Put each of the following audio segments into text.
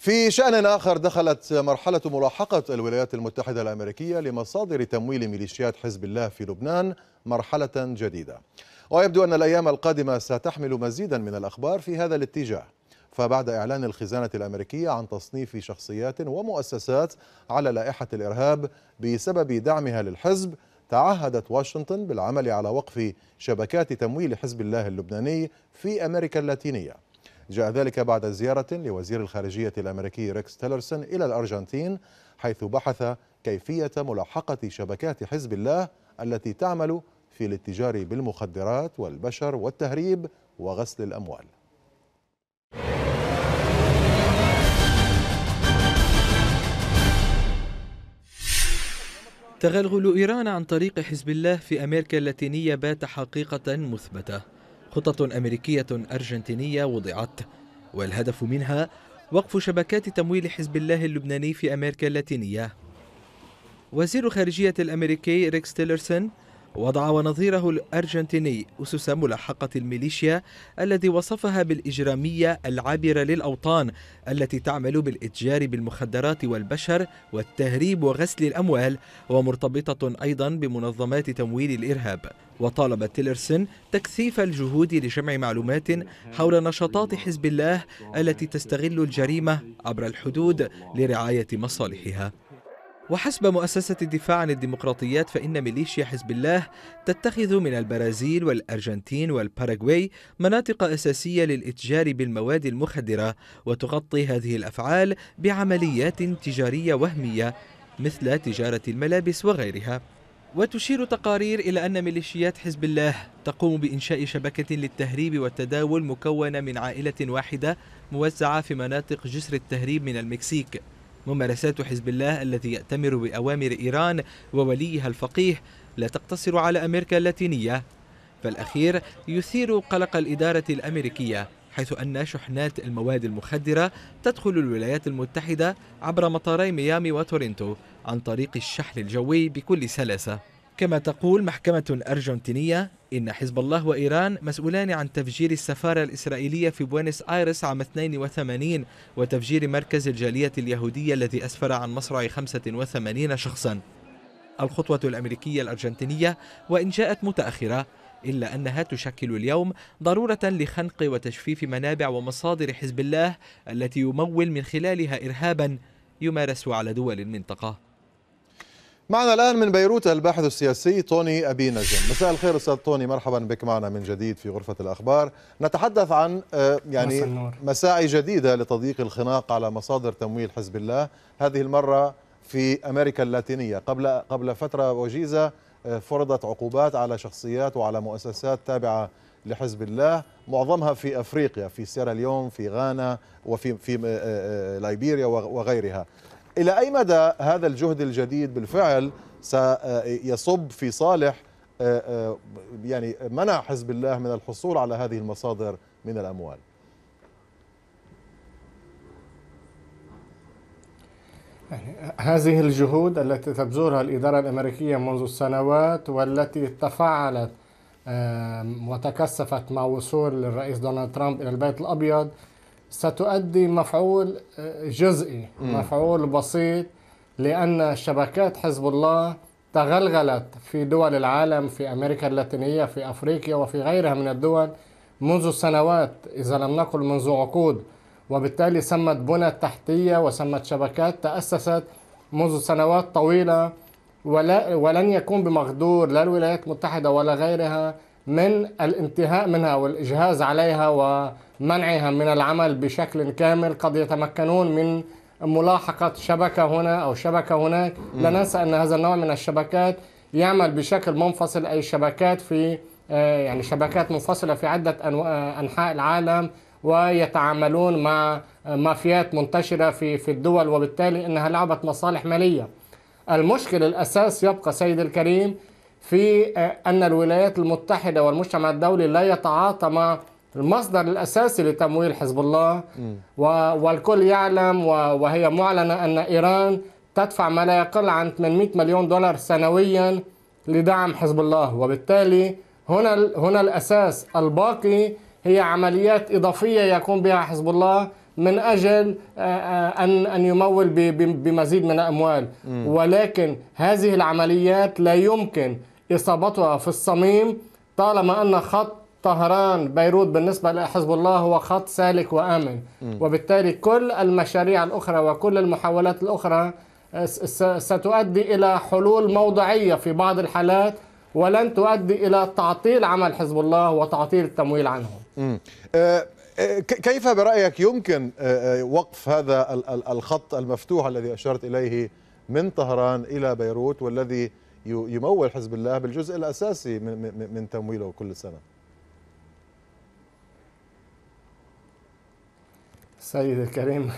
في شأن آخر دخلت مرحلة ملاحقة الولايات المتحدة الأمريكية لمصادر تمويل ميليشيات حزب الله في لبنان مرحلة جديدة ويبدو أن الأيام القادمة ستحمل مزيدا من الأخبار في هذا الاتجاه فبعد إعلان الخزانة الأمريكية عن تصنيف شخصيات ومؤسسات على لائحة الإرهاب بسبب دعمها للحزب تعهدت واشنطن بالعمل على وقف شبكات تمويل حزب الله اللبناني في أمريكا اللاتينية جاء ذلك بعد زيارة لوزير الخارجية الأمريكي ريكس تيلرسون إلى الأرجنتين حيث بحث كيفية ملاحقة شبكات حزب الله التي تعمل في الاتجار بالمخدرات والبشر والتهريب وغسل الأموال تغلغل إيران عن طريق حزب الله في أمريكا اللاتينية بات حقيقة مثبتة خطط أمريكية أرجنتينية وضعت والهدف منها وقف شبكات تمويل حزب الله اللبناني في أمريكا اللاتينية وزير خارجية الأمريكي ريكس تيلرسون وضع ونظيره الأرجنتيني أسس ملاحقة الميليشيا الذي وصفها بالإجرامية العابرة للأوطان التي تعمل بالإتجار بالمخدرات والبشر والتهريب وغسل الأموال ومرتبطة أيضا بمنظمات تمويل الإرهاب وطالب تيلرسون تكثيف الجهود لجمع معلومات حول نشاطات حزب الله التي تستغل الجريمة عبر الحدود لرعاية مصالحها وحسب مؤسسة الدفاع عن الديمقراطيات فإن ميليشيا حزب الله تتخذ من البرازيل والأرجنتين والباراغواي مناطق أساسية للإتجار بالمواد المخدرة وتغطي هذه الأفعال بعمليات تجارية وهمية مثل تجارة الملابس وغيرها وتشير تقارير إلى أن ميليشيات حزب الله تقوم بإنشاء شبكة للتهريب والتداول مكونة من عائلة واحدة موزعة في مناطق جسر التهريب من المكسيك ممارسات حزب الله الذي يأتمر بأوامر إيران ووليها الفقيه لا تقتصر على أمريكا اللاتينية فالأخير يثير قلق الإدارة الأمريكية حيث أن شحنات المواد المخدرة تدخل الولايات المتحدة عبر مطاري ميامي وتورنتو عن طريق الشحن الجوي بكل سلاسة كما تقول محكمة أرجنتينية إن حزب الله وإيران مسؤولان عن تفجير السفارة الإسرائيلية في بوينس آيرس عام 82 وتفجير مركز الجالية اليهودية الذي أسفر عن مصرع 85 شخصا الخطوة الأمريكية الأرجنتينية وإن جاءت متأخرة إلا أنها تشكل اليوم ضرورة لخنق وتجفيف منابع ومصادر حزب الله التي يمول من خلالها إرهابا يمارس على دول المنطقة معنا الآن من بيروت الباحث السياسي توني أبي نجم مساء الخير أستاذ توني مرحبا بك معنا من جديد في غرفة الأخبار نتحدث عن آه، يعني مساعي جديدة لتضييق الخناق على مصادر تمويل حزب الله هذه المرة في أمريكا اللاتينية قبل قبل فترة وجيزة آه، فرضت عقوبات على شخصيات وعلى مؤسسات تابعة لحزب الله معظمها في افريقيا في سيراليون في غانا وفي في آه، ليبيريا وغيرها إلى أي مدى هذا الجهد الجديد بالفعل سيصب في صالح آه، آه، يعني منع حزب الله من الحصول على هذه المصادر من الأموال يعني هذه الجهود التي تبذلها الإدارة الأمريكية منذ السنوات والتي تفاعلت وتكثفت مع وصول الرئيس دونالد ترامب إلى البيت الأبيض ستؤدي مفعول آه، جزئي مفعول بسيط لأن شبكات حزب الله تغلغلت في دول العالم في أمريكا اللاتينية في أفريقيا وفي غيرها من الدول منذ سنوات إذا لم نقل منذ عقود وبالتالي سمت بنى تحتية وسمت شبكات تأسست منذ سنوات طويلة ولا ولن يكون بمقدور لا الولايات المتحدة ولا غيرها من الانتهاء منها والإجهاز عليها و منعها من العمل بشكل كامل قد يتمكنون من ملاحقة شبكة هنا أو شبكة هناك لا ننسى أن هذا النوع من الشبكات يعمل بشكل منفصل أي شبكات في آه، يعني شبكات منفصلة في عدة آه، أنحاء العالم ويتعاملون مع مافيات منتشرة في في الدول وبالتالي أنها لعبة مصالح مالية المشكل الأساس يبقى سيد الكريم في آه، أن الولايات المتحدة والمجتمع الدولي لا يتعاطى مع المصدر الاساسي لتمويل حزب الله والكل يعلم وهي معلنه ان ايران تدفع ما لا يقل عن 800 مليون دولار سنويا لدعم حزب الله وبالتالي هنا هنا الاساس الباقي هي عمليات اضافيه يقوم بها حزب الله من اجل ان ان يمول بمزيد من الاموال ولكن هذه العمليات لا يمكن اصابتها في الصميم طالما ان خط طهران بيروت بالنسبة لحزب الله هو خط سالك وآمن وبالتالي كل المشاريع الأخرى وكل المحاولات الأخرى آه، ستؤدي إلى حلول موضعية في بعض الحالات ولن تؤدي إلى تعطيل عمل حزب الله وتعطيل التمويل عنه آه، آه، كيف برأيك يمكن وقف هذا الخط المفتوح الذي أشرت إليه من طهران إلى بيروت والذي يمول حزب الله بالجزء الأساسي من تمويله كل سنة سيد الكريم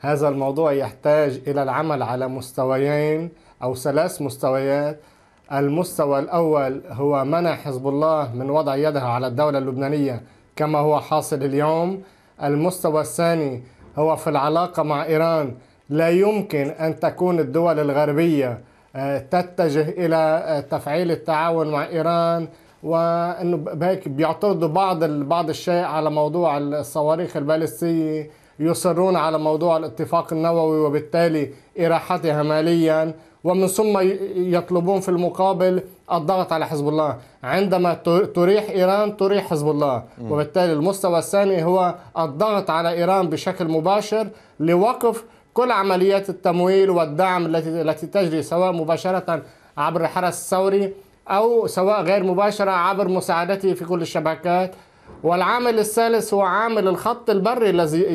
هذا الموضوع يحتاج إلى العمل على مستويين أو ثلاث مستويات المستوى الأول هو منع حزب الله من وضع يدها على الدولة اللبنانية كما هو حاصل اليوم المستوى الثاني هو في العلاقة مع إيران لا يمكن أن تكون الدول الغربية آه، تتجه إلى آه، تفعيل التعاون مع إيران وانه هيك بيعترضوا بعض بعض الشيء على موضوع الصواريخ البالستيه يصرون على موضوع الاتفاق النووي وبالتالي إراحتها ماليا ومن ثم يطلبون في المقابل الضغط على حزب الله عندما تريح إيران تريح حزب الله وبالتالي المستوى الثاني هو الضغط على إيران بشكل مباشر لوقف كل عمليات التمويل والدعم التي التي تجري سواء مباشرة عبر الحرس الثوري أو سواء غير مباشرة عبر مساعدته في كل الشبكات والعامل الثالث هو عامل الخط البري الذي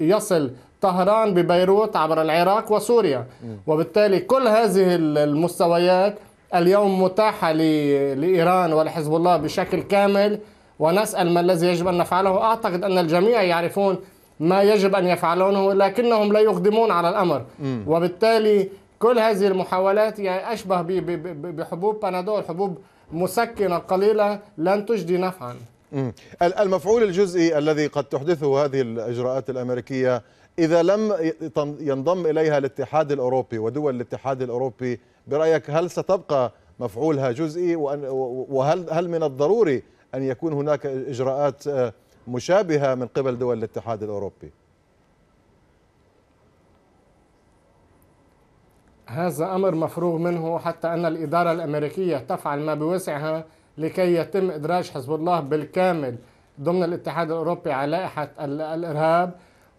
يصل طهران ببيروت عبر العراق وسوريا وبالتالي كل هذه المستويات اليوم متاحة لإيران ولحزب الله بشكل كامل ونسأل ما الذي يجب أن نفعله أعتقد أن الجميع يعرفون ما يجب أن يفعلونه لكنهم لا يقدمون على الأمر وبالتالي كل هذه المحاولات يعني أشبه بحبوب بانادول حبوب مسكنة قليلة لن تجدي نفعا المفعول الجزئي الذي قد تحدثه هذه الإجراءات الأمريكية إذا لم ينضم إليها الاتحاد الأوروبي ودول الاتحاد الأوروبي برأيك هل ستبقى مفعولها جزئي وهل هل من الضروري أن يكون هناك إجراءات آه، مشابهة من قبل دول الاتحاد الأوروبي هذا أمر مفروغ منه حتى أن الإدارة الأمريكية تفعل ما بوسعها لكي يتم إدراج حزب الله بالكامل ضمن الاتحاد الأوروبي على لائحة الإرهاب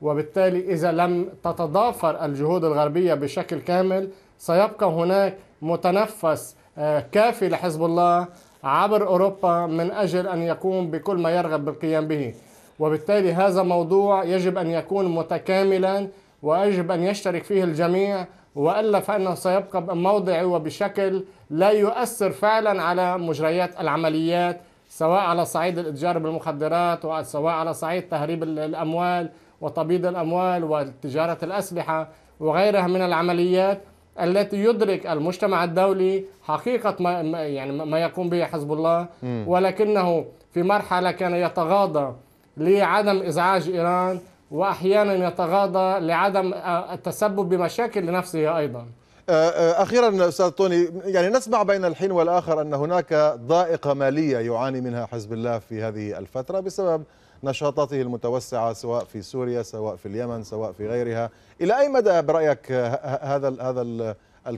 وبالتالي إذا لم تتضافر الجهود الغربية بشكل كامل سيبقى هناك متنفس آه، كافي لحزب الله عبر أوروبا من أجل أن يقوم بكل ما يرغب بالقيام به وبالتالي هذا موضوع يجب أن يكون متكاملا ويجب أن يشترك فيه الجميع والا فانه سيبقى موضعي وبشكل لا يؤثر فعلا على مجريات العمليات سواء على صعيد الاتجار بالمخدرات وسواء على صعيد تهريب الاموال وتبييض الاموال وتجاره الاسلحه وغيرها من العمليات التي يدرك المجتمع الدولي حقيقه ما يعني ما يقوم به حزب الله ولكنه في مرحله كان يتغاضى لعدم ازعاج ايران واحيانا يتغاضى لعدم آه، التسبب بمشاكل لنفسه ايضا آه، آه، اخيرا استاذ طوني يعني نسمع بين الحين والاخر ان هناك ضائقه ماليه يعاني منها حزب الله في هذه الفتره بسبب نشاطاته المتوسعه سواء في سوريا سواء في اليمن سواء في غيرها الى اي مدى برايك هذا هذا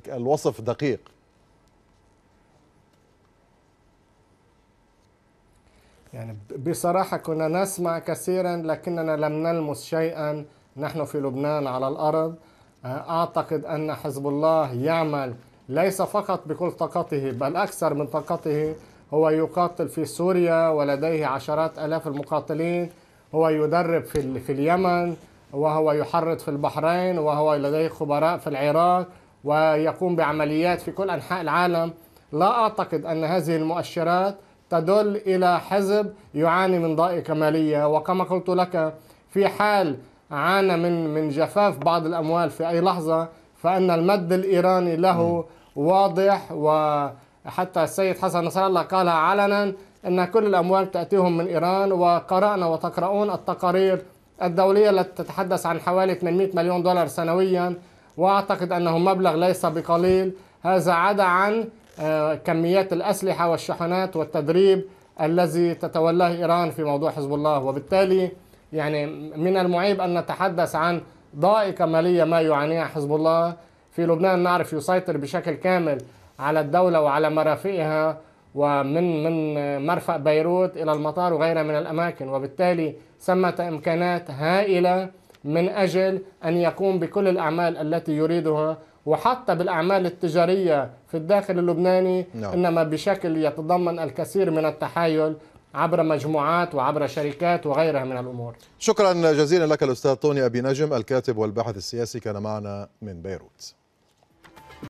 الوصف دقيق يعني بصراحة كنا نسمع كثيرا لكننا لم نلمس شيئا نحن في لبنان على الأرض آه، أعتقد أن حزب الله يعمل ليس فقط بكل طاقته بل أكثر من طاقته هو يقاتل في سوريا ولديه عشرات آلاف المقاتلين هو يدرب في, في اليمن وهو يحرض في البحرين وهو لديه خبراء في العراق ويقوم بعمليات في كل أنحاء العالم لا أعتقد أن هذه المؤشرات تدل إلى حزب يعاني من ضائقة مالية وكما قلت لك في حال عانى من من جفاف بعض الأموال في أي لحظة فإن المد الإيراني له واضح وحتى السيد حسن نصر الله قالها علنا أن كل الأموال تأتيهم من إيران وقرأنا وتقرؤون التقارير الدولية التي تتحدث عن حوالي 800 مليون دولار سنويا وأعتقد أنه مبلغ ليس بقليل هذا عدا عن آه، كميات الأسلحة والشحنات والتدريب الذي تتولاه إيران في موضوع حزب الله وبالتالي يعني من المعيب أن نتحدث عن ضائقة مالية ما يعانيها حزب الله في لبنان نعرف يسيطر بشكل كامل على الدولة وعلى مرافقها ومن من مرفأ بيروت إلى المطار وغيرها من الأماكن وبالتالي ثمة إمكانات هائلة من أجل أن يقوم بكل الأعمال التي يريدها وحتى بالأعمال التجارية في الداخل اللبناني no. نعم. إنما بشكل يتضمن الكثير من التحايل عبر مجموعات وعبر شركات وغيرها من الأمور شكرا جزيلا لك الأستاذ طوني أبي نجم الكاتب والباحث السياسي كان معنا من بيروت